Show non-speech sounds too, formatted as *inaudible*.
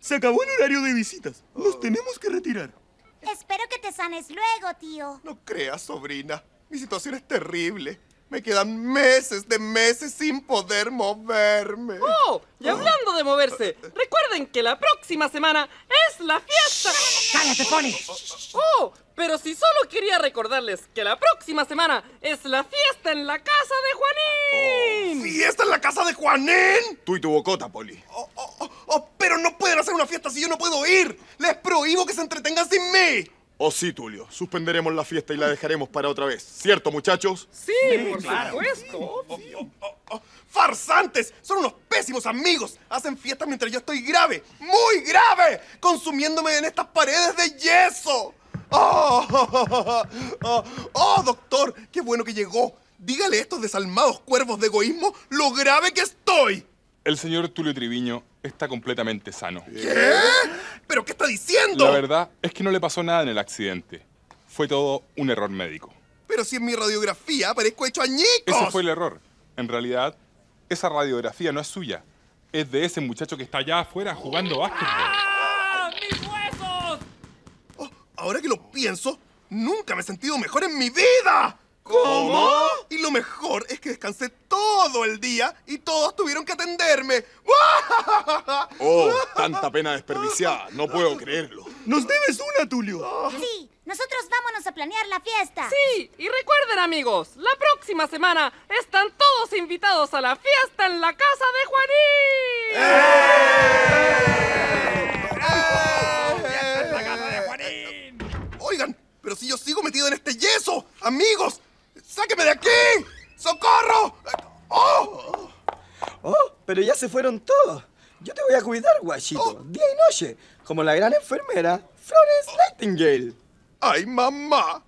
Se acabó el horario de visitas. Nos tenemos que retirar. Espero que te sanes luego, tío. No creas, sobrina. Mi situación es terrible. Me quedan meses de meses sin poder moverme. ¡Oh! Y hablando de moverse, recuerden que la próxima semana es la fiesta. ¡Cállate, Pony! ¡Oh! Pero si solo quería recordarles que la próxima semana es la fiesta en la casa de Juanín. Oh, ¿Fiesta en la casa de Juanín? Tú y tu bocota, Poli. Oh, una fiesta si yo no puedo ir? ¡Les prohíbo que se entretengan sin mí! Oh, sí, Tulio. Suspenderemos la fiesta y la dejaremos para otra vez. ¿Cierto, muchachos? Sí, claro. supuesto. Oh, oh, oh, ¡Farsantes! Son unos pésimos amigos. Hacen fiestas mientras yo estoy grave, muy grave, consumiéndome en estas paredes de yeso. ¡Oh, *laughs* doctor! ¡Qué bueno que llegó! Dígale a estos desalmados cuervos de egoísmo lo grave que estoy. El señor Tulio Triviño está completamente sano. ¿Qué? ¿Pero qué está diciendo? La verdad es que no le pasó nada en el accidente. Fue todo un error médico. Pero si en mi radiografía parezco hecho añicos. Ese fue el error. En realidad, esa radiografía no es suya. Es de ese muchacho que está allá afuera jugando ¡Ah! básquetbol. ¡Ah! ¡Mis huesos! Oh, ahora que lo pienso, nunca me he sentido mejor en mi vida. ¿Cómo? Y lo mejor es que descansé todo el día y todos tuvieron que atenderme. *laughs* Oh, tanta pena desperdiciada. No puedo creerlo. Nos debes una, Tulio. Oh. Sí, nosotros vámonos a planear la fiesta. Sí, y recuerden amigos, la próxima semana están todos invitados a la fiesta en la casa de Juanín. ¡Eh! ¡Fiesta ¡Eh! ¡Eh! en la casa de Juanín! Oigan, pero si yo sigo metido en este yeso, amigos, ¡Sáqueme de aquí! ¡Socorro! ¡Oh! ¡Oh! Pero ya se fueron todos. Yo te voy a cuidar, guachito, oh. día y noche, como la gran enfermera Florence Nightingale. ¡Ay, mamá!